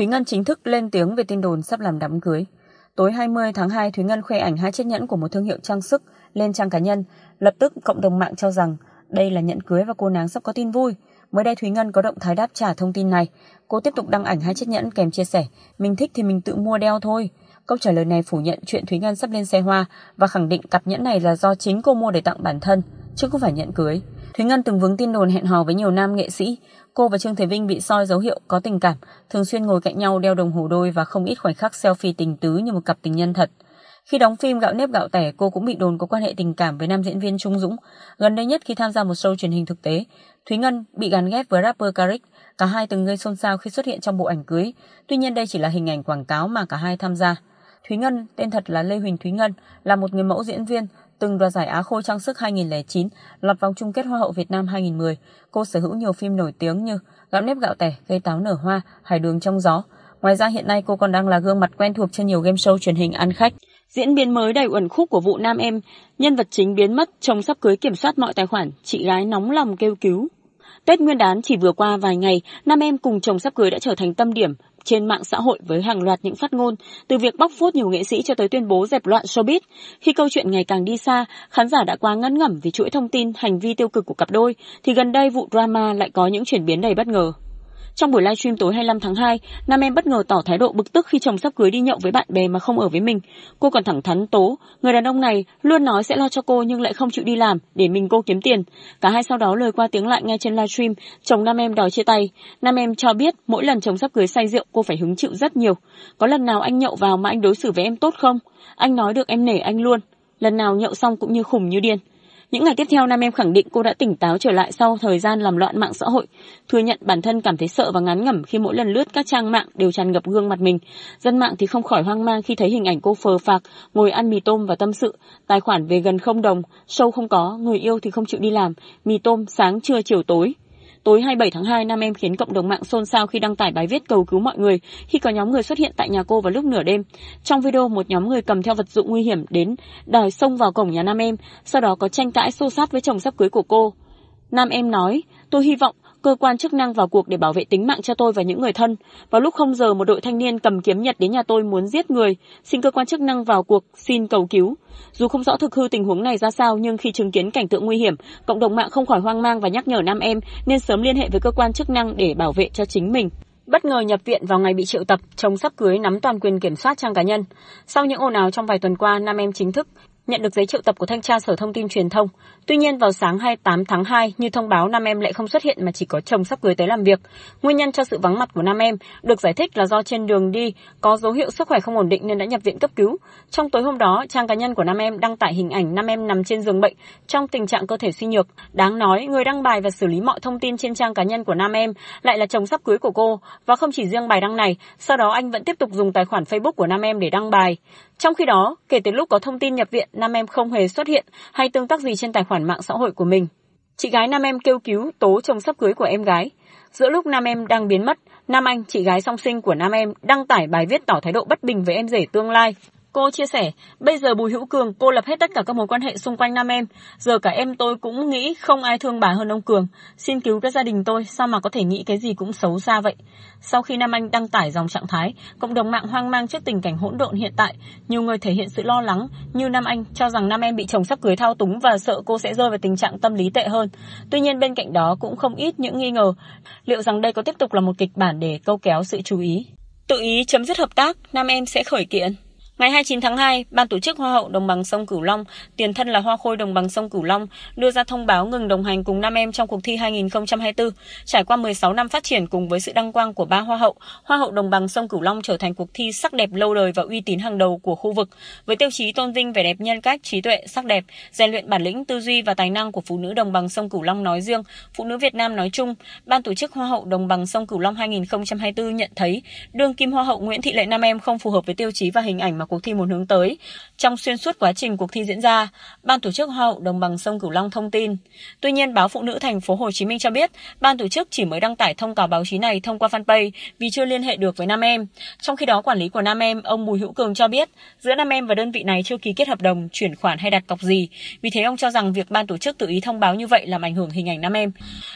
Thúy Ngân chính thức lên tiếng về tin đồn sắp làm đám cưới. Tối 20 tháng 2, Thúy Ngân khoe ảnh hai chiếc nhẫn của một thương hiệu trang sức lên trang cá nhân. Lập tức cộng đồng mạng cho rằng đây là nhẫn cưới và cô nàng sắp có tin vui. Mới đây Thúy Ngân có động thái đáp trả thông tin này. Cô tiếp tục đăng ảnh hai chiếc nhẫn kèm chia sẻ, mình thích thì mình tự mua đeo thôi. Câu trả lời này phủ nhận chuyện Thúy Ngân sắp lên xe hoa và khẳng định cặp nhẫn này là do chính cô mua để tặng bản thân, chứ không phải nhẫn cưới. Thúy Ngân từng vướng tin đồn hẹn hò với nhiều nam nghệ sĩ. Cô và Trương Thế Vinh bị soi dấu hiệu có tình cảm, thường xuyên ngồi cạnh nhau đeo đồng hồ đôi và không ít khoảnh khắc selfie tình tứ như một cặp tình nhân thật. Khi đóng phim Gạo nếp gạo tẻ, cô cũng bị đồn có quan hệ tình cảm với nam diễn viên Trung Dũng. Gần đây nhất khi tham gia một show truyền hình thực tế, Thúy Ngân bị gắn ghép với rapper Karik. Cả hai từng gây xôn xao khi xuất hiện trong bộ ảnh cưới. Tuy nhiên đây chỉ là hình ảnh quảng cáo mà cả hai tham gia. Thúy Ngân, tên thật là Lê Huỳnh Thúy Ngân, là một người mẫu diễn viên, từng đoạt giải Á Khôi trang sức 2009, lọt vòng chung kết Hoa hậu Việt Nam 2010. Cô sở hữu nhiều phim nổi tiếng như gạo nếp gạo tẻ, Gây táo nở hoa, Hải đường trong gió. Ngoài ra hiện nay cô còn đang là gương mặt quen thuộc trên nhiều game show truyền hình ăn khách. Diễn biến mới đầy uẩn khúc của vụ nam em, nhân vật chính biến mất, chồng sắp cưới kiểm soát mọi tài khoản, chị gái nóng lòng kêu cứu. Tết Nguyên đán chỉ vừa qua vài ngày, nam em cùng chồng sắp cưới đã trở thành tâm điểm, trên mạng xã hội với hàng loạt những phát ngôn, từ việc bóc phốt nhiều nghệ sĩ cho tới tuyên bố dẹp loạn showbiz. Khi câu chuyện ngày càng đi xa, khán giả đã quá ngắn ngẩm vì chuỗi thông tin hành vi tiêu cực của cặp đôi, thì gần đây vụ drama lại có những chuyển biến đầy bất ngờ. Trong buổi livestream tối 25 tháng 2, nam em bất ngờ tỏ thái độ bực tức khi chồng sắp cưới đi nhậu với bạn bè mà không ở với mình. Cô còn thẳng thắn tố, người đàn ông này luôn nói sẽ lo cho cô nhưng lại không chịu đi làm để mình cô kiếm tiền. Cả hai sau đó lời qua tiếng lại ngay trên livestream, chồng nam em đòi chia tay. Nam em cho biết mỗi lần chồng sắp cưới say rượu cô phải hứng chịu rất nhiều. Có lần nào anh nhậu vào mà anh đối xử với em tốt không? Anh nói được em nể anh luôn. Lần nào nhậu xong cũng như khủng như điên. Những ngày tiếp theo Nam Em khẳng định cô đã tỉnh táo trở lại sau thời gian làm loạn mạng xã hội, thừa nhận bản thân cảm thấy sợ và ngán ngẩm khi mỗi lần lướt các trang mạng đều tràn ngập gương mặt mình. Dân mạng thì không khỏi hoang mang khi thấy hình ảnh cô phờ phạc, ngồi ăn mì tôm và tâm sự, tài khoản về gần không đồng, show không có, người yêu thì không chịu đi làm, mì tôm sáng trưa chiều tối. Tối 27 tháng 2, nam em khiến cộng đồng mạng xôn xao khi đăng tải bài viết cầu cứu mọi người khi có nhóm người xuất hiện tại nhà cô vào lúc nửa đêm. Trong video, một nhóm người cầm theo vật dụng nguy hiểm đến đòi xông vào cổng nhà nam em, sau đó có tranh cãi xô sát với chồng sắp cưới của cô. Nam em nói, tôi hy vọng cơ quan chức năng vào cuộc để bảo vệ tính mạng cho tôi và những người thân. Vào lúc không giờ một đội thanh niên cầm kiếm Nhật đến nhà tôi muốn giết người, xin cơ quan chức năng vào cuộc, xin cầu cứu. Dù không rõ thực hư tình huống này ra sao nhưng khi chứng kiến cảnh tượng nguy hiểm, cộng đồng mạng không khỏi hoang mang và nhắc nhở nam em nên sớm liên hệ với cơ quan chức năng để bảo vệ cho chính mình bất ngờ nhập viện vào ngày bị triệu tập, chồng sắp cưới nắm toàn quyền kiểm soát trang cá nhân. Sau những ồn ào trong vài tuần qua, nam em chính thức nhận được giấy triệu tập của thanh tra Sở Thông tin Truyền thông. Tuy nhiên vào sáng 28 tháng 2, như thông báo nam em lại không xuất hiện mà chỉ có chồng sắp cưới tới làm việc. Nguyên nhân cho sự vắng mặt của nam em được giải thích là do trên đường đi có dấu hiệu sức khỏe không ổn định nên đã nhập viện cấp cứu. Trong tối hôm đó, trang cá nhân của nam em đăng tải hình ảnh nam em nằm trên giường bệnh trong tình trạng cơ thể suy nhược. Đáng nói, người đăng bài và xử lý mọi thông tin trên trang cá nhân của nam em lại là chồng sắp cưới của cô và không chỉ riêng bài đăng này, sau đó anh vẫn tiếp tục dùng tài khoản Facebook của nam em để đăng bài. Trong khi đó, kể từ lúc có thông tin nhập viện, nam em không hề xuất hiện hay tương tác gì trên tài khoản mạng xã hội của mình. Chị gái nam em kêu cứu tố chồng sắp cưới của em gái. Giữa lúc nam em đang biến mất, Nam Anh, chị gái song sinh của Nam em, đăng tải bài viết tỏ thái độ bất bình với em rể tương lai. Cô chia sẻ, bây giờ Bùi Hữu Cường cô lập hết tất cả các mối quan hệ xung quanh nam em, giờ cả em tôi cũng nghĩ không ai thương bà hơn ông Cường, xin cứu các gia đình tôi, sao mà có thể nghĩ cái gì cũng xấu xa vậy. Sau khi Nam Anh đăng tải dòng trạng thái, cộng đồng mạng hoang mang trước tình cảnh hỗn độn hiện tại, nhiều người thể hiện sự lo lắng, như Nam Anh cho rằng nam em bị chồng sắp cưới thao túng và sợ cô sẽ rơi vào tình trạng tâm lý tệ hơn. Tuy nhiên bên cạnh đó cũng không ít những nghi ngờ, liệu rằng đây có tiếp tục là một kịch bản để câu kéo sự chú ý. Tự ý chấm dứt hợp tác, Nam em sẽ khởi kiện. Ngày 29 tháng 2, Ban tổ chức Hoa hậu Đồng bằng sông Cửu Long, tiền thân là Hoa khôi Đồng bằng sông Cửu Long, đưa ra thông báo ngừng đồng hành cùng nam em trong cuộc thi 2024. Trải qua 16 năm phát triển cùng với sự đăng quang của ba Hoa hậu, Hoa hậu Đồng bằng sông Cửu Long trở thành cuộc thi sắc đẹp lâu đời và uy tín hàng đầu của khu vực, với tiêu chí tôn vinh vẻ đẹp nhân cách, trí tuệ, sắc đẹp, rèn luyện bản lĩnh, tư duy và tài năng của phụ nữ Đồng bằng sông Cửu Long nói riêng, phụ nữ Việt Nam nói chung. Ban tổ chức Hoa hậu Đồng bằng sông Cửu Long 2024 nhận thấy, đương kim Hoa hậu Nguyễn Thị Lệ Nam Em không phù hợp với tiêu chí và hình ảnh mà cuộc thi muốn hướng tới. Trong xuyên suốt quá trình cuộc thi diễn ra, ban tổ chức Hoa hậu Đồng bằng sông Cửu Long thông tin. Tuy nhiên, báo Phụ nữ thành phố Hồ Chí Minh cho biết, ban tổ chức chỉ mới đăng tải thông cáo báo chí này thông qua fanpage vì chưa liên hệ được với Nam Em. Trong khi đó, quản lý của Nam Em, ông Bùi Hữu Cường cho biết, giữa Nam Em và đơn vị này chưa ký kết hợp đồng chuyển khoản hay đặt cọc gì. Vì thế ông cho rằng việc ban tổ chức tự ý thông báo như vậy làm ảnh hưởng hình ảnh Nam Em.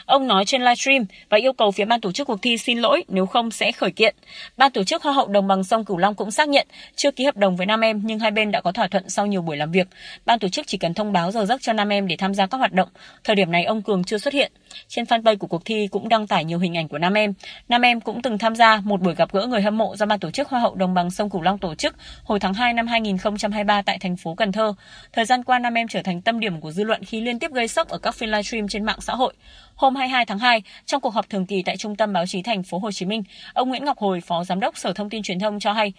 Ông nói trên livestream và yêu cầu phía ban tổ chức cuộc thi xin lỗi nếu không sẽ khởi kiện. Ban tổ chức Hoa hậu Đồng bằng sông Cửu Long cũng xác nhận chưa ký hợp đồng đồng với nam em nhưng hai bên đã có thỏa thuận sau nhiều buổi làm việc. Ban tổ chức chỉ cần thông báo giờ giấc cho nam em để tham gia các hoạt động. Thời điểm này ông Cường chưa xuất hiện. Trên fanpage của cuộc thi cũng đăng tải nhiều hình ảnh của nam em. Nam em cũng từng tham gia một buổi gặp gỡ người hâm mộ do ban tổ chức Hoa hậu Đồng bằng sông Cửu Long tổ chức hồi tháng 2 năm 2023 tại thành phố Cần Thơ. Thời gian qua nam em trở thành tâm điểm của dư luận khi liên tiếp gây sốc ở các phiên livestream trên mạng xã hội. Hôm 22 tháng 2, trong cuộc họp thường kỳ tại Trung tâm báo chí thành phố Hồ Chí Minh, ông Nguyễn Ngọc Hồi, Phó Giám đốc Sở Thông tin Truyền thông cho hay,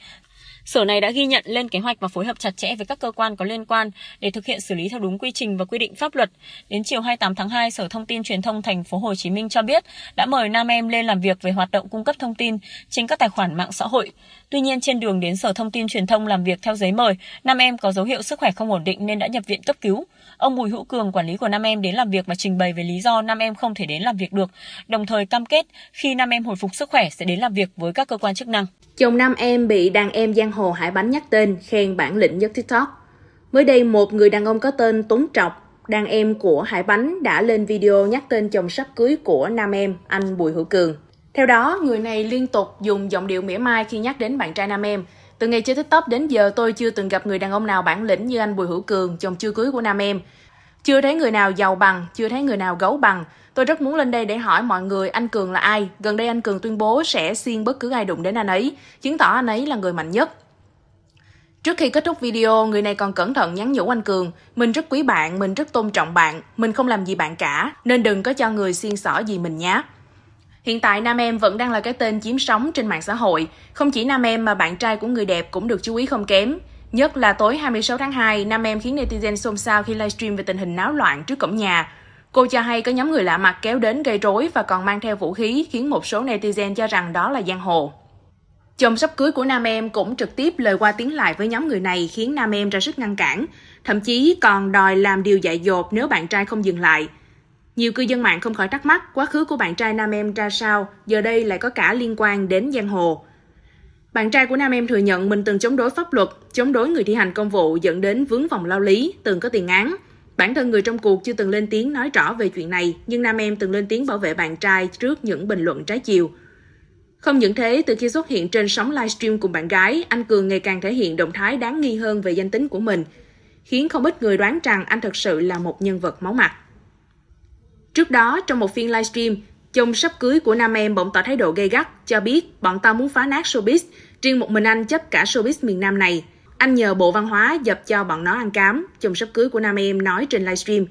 Sở này đã ghi nhận lên kế hoạch và phối hợp chặt chẽ với các cơ quan có liên quan để thực hiện xử lý theo đúng quy trình và quy định pháp luật. Đến chiều 28 tháng 2, Sở Thông tin Truyền thông thành phố Hồ Chí Minh cho biết đã mời Nam Em lên làm việc về hoạt động cung cấp thông tin trên các tài khoản mạng xã hội. Tuy nhiên trên đường đến Sở Thông tin Truyền thông làm việc theo giấy mời, nam em có dấu hiệu sức khỏe không ổn định nên đã nhập viện cấp cứu. Ông Bùi Hữu Cường, quản lý của nam em đến làm việc và trình bày về lý do nam em không thể đến làm việc được, đồng thời cam kết khi nam em hồi phục sức khỏe sẽ đến làm việc với các cơ quan chức năng. Chồng nam em bị đàn em giang hồ Hải Bánh nhắc tên, khen bản lĩnh nhất TikTok. Mới đây, một người đàn ông có tên Tuấn Trọc đàn em của Hải Bánh đã lên video nhắc tên chồng sắp cưới của nam em, anh Bùi Hữu Cường. Theo đó, người này liên tục dùng giọng điệu mỉa mai khi nhắc đến bạn trai nam em. Từ ngày chơi TikTok đến giờ tôi chưa từng gặp người đàn ông nào bản lĩnh như anh Bùi Hữu Cường, chồng chưa cưới của nam em. Chưa thấy người nào giàu bằng, chưa thấy người nào gấu bằng. Tôi rất muốn lên đây để hỏi mọi người anh Cường là ai. Gần đây anh Cường tuyên bố sẽ xiên bất cứ ai đụng đến anh ấy, chứng tỏ anh ấy là người mạnh nhất. Trước khi kết thúc video, người này còn cẩn thận nhắn nhủ anh Cường, mình rất quý bạn, mình rất tôn trọng bạn, mình không làm gì bạn cả, nên đừng có cho người xiên xỏ gì mình nhé. Hiện tại Nam Em vẫn đang là cái tên chiếm sóng trên mạng xã hội. Không chỉ Nam Em mà bạn trai của người đẹp cũng được chú ý không kém. Nhất là tối 26 tháng 2, Nam Em khiến netizen xôn xao khi livestream về tình hình náo loạn trước cổng nhà. Cô cho hay có nhóm người lạ mặt kéo đến gây rối và còn mang theo vũ khí khiến một số netizen cho rằng đó là giang hồ. Chồng sắp cưới của Nam Em cũng trực tiếp lời qua tiếng lại với nhóm người này khiến Nam Em ra sức ngăn cản, thậm chí còn đòi làm điều dạy dột nếu bạn trai không dừng lại. Nhiều cư dân mạng không khỏi thắc mắc quá khứ của bạn trai nam em ra sao, giờ đây lại có cả liên quan đến giang hồ. Bạn trai của nam em thừa nhận mình từng chống đối pháp luật, chống đối người thi hành công vụ dẫn đến vướng vòng lao lý, từng có tiền án. Bản thân người trong cuộc chưa từng lên tiếng nói rõ về chuyện này, nhưng nam em từng lên tiếng bảo vệ bạn trai trước những bình luận trái chiều. Không những thế, từ khi xuất hiện trên sóng livestream cùng bạn gái, anh Cường ngày càng thể hiện động thái đáng nghi hơn về danh tính của mình, khiến không ít người đoán rằng anh thật sự là một nhân vật máu mặt. Trước đó, trong một phiên livestream, chồng sắp cưới của nam em bỗng tỏ thái độ gây gắt, cho biết bọn tao muốn phá nát showbiz, riêng một mình anh chấp cả showbiz miền Nam này. Anh nhờ Bộ Văn hóa dập cho bọn nó ăn cám, chồng sắp cưới của nam em nói trên livestream.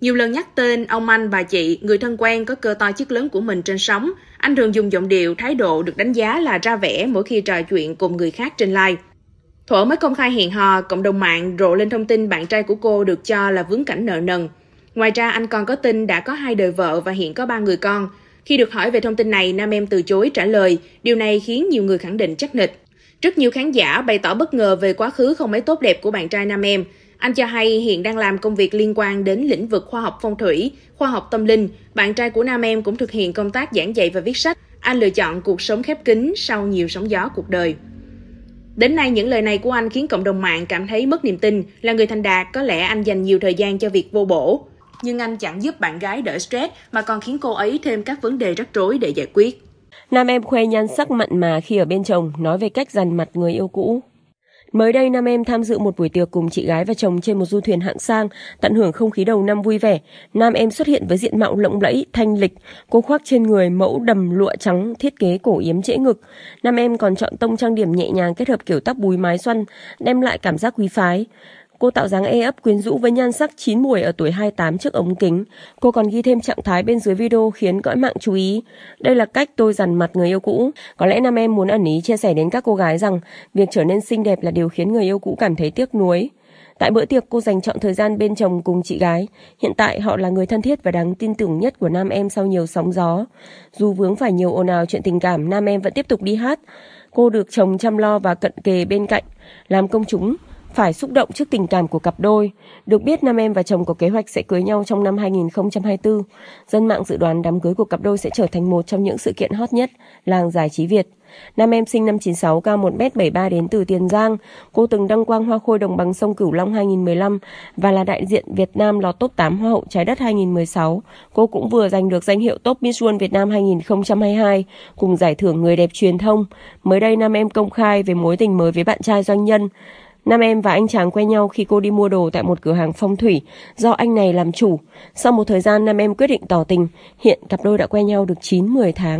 Nhiều lần nhắc tên ông anh bà chị, người thân quen có cơ to chiếc lớn của mình trên sóng. Anh thường dùng giọng điệu, thái độ được đánh giá là ra vẻ mỗi khi trò chuyện cùng người khác trên live. Thuở mới công khai hẹn hò, cộng đồng mạng rộ lên thông tin bạn trai của cô được cho là vướng cảnh nợ nần. Ngoài ra, anh còn có tin đã có hai đời vợ và hiện có ba người con. Khi được hỏi về thông tin này, nam em từ chối trả lời. Điều này khiến nhiều người khẳng định chắc nịch. Rất nhiều khán giả bày tỏ bất ngờ về quá khứ không mấy tốt đẹp của bạn trai nam em. Anh cho hay hiện đang làm công việc liên quan đến lĩnh vực khoa học phong thủy, khoa học tâm linh. Bạn trai của nam em cũng thực hiện công tác giảng dạy và viết sách. Anh lựa chọn cuộc sống khép kín sau nhiều sóng gió cuộc đời. Đến nay, những lời này của anh khiến cộng đồng mạng cảm thấy mất niềm tin là người thành đạt có lẽ anh dành nhiều thời gian cho việc vô bổ nhưng anh chẳng giúp bạn gái đỡ stress mà còn khiến cô ấy thêm các vấn đề rắc rối để giải quyết. Nam em khoe nhan sắc mặn mà khi ở bên chồng, nói về cách dằn mặt người yêu cũ. Mới đây, nam em tham dự một buổi tiệc cùng chị gái và chồng trên một du thuyền hạng sang, tận hưởng không khí đầu năm vui vẻ. Nam em xuất hiện với diện mạo lộng lẫy, thanh lịch, cô khoác trên người mẫu đầm lụa trắng, thiết kế cổ yếm trễ ngực. Nam em còn chọn tông trang điểm nhẹ nhàng kết hợp kiểu tóc búi mái xoăn, đem lại cảm giác quý phái. Cô tạo dáng e ấp quyến rũ với nhan sắc chín muồi ở tuổi 28 trước ống kính. Cô còn ghi thêm trạng thái bên dưới video khiến cõi mạng chú ý. Đây là cách tôi dằn mặt người yêu cũ. Có lẽ nam em muốn ẩn ý chia sẻ đến các cô gái rằng việc trở nên xinh đẹp là điều khiến người yêu cũ cảm thấy tiếc nuối. Tại bữa tiệc cô dành chọn thời gian bên chồng cùng chị gái. Hiện tại họ là người thân thiết và đáng tin tưởng nhất của nam em sau nhiều sóng gió. Dù vướng phải nhiều ồn ào chuyện tình cảm, nam em vẫn tiếp tục đi hát. Cô được chồng chăm lo và cận kề bên cạnh, làm công chúng phải xúc động trước tình cảm của cặp đôi. Được biết nam em và chồng có kế hoạch sẽ cưới nhau trong năm 2024. Dân mạng dự đoán đám cưới của cặp đôi sẽ trở thành một trong những sự kiện hot nhất làng giải trí Việt. Nam em sinh năm 96 cao 1m73 đến từ Tiền Giang. Cô từng đăng quang Hoa Khôi Đồng bằng sông Cửu Long 2015 và là đại diện Việt Nam lọt top 8 Hoa hậu Trái đất 2016. Cô cũng vừa giành được danh hiệu top Miss World Việt Nam 2022 cùng giải thưởng người đẹp truyền thông. Mới đây nam em công khai về mối tình mới với bạn trai doanh nhân. Nam em và anh chàng quen nhau khi cô đi mua đồ tại một cửa hàng phong thủy do anh này làm chủ. Sau một thời gian, Nam em quyết định tỏ tình. Hiện cặp đôi đã quen nhau được 9-10 tháng.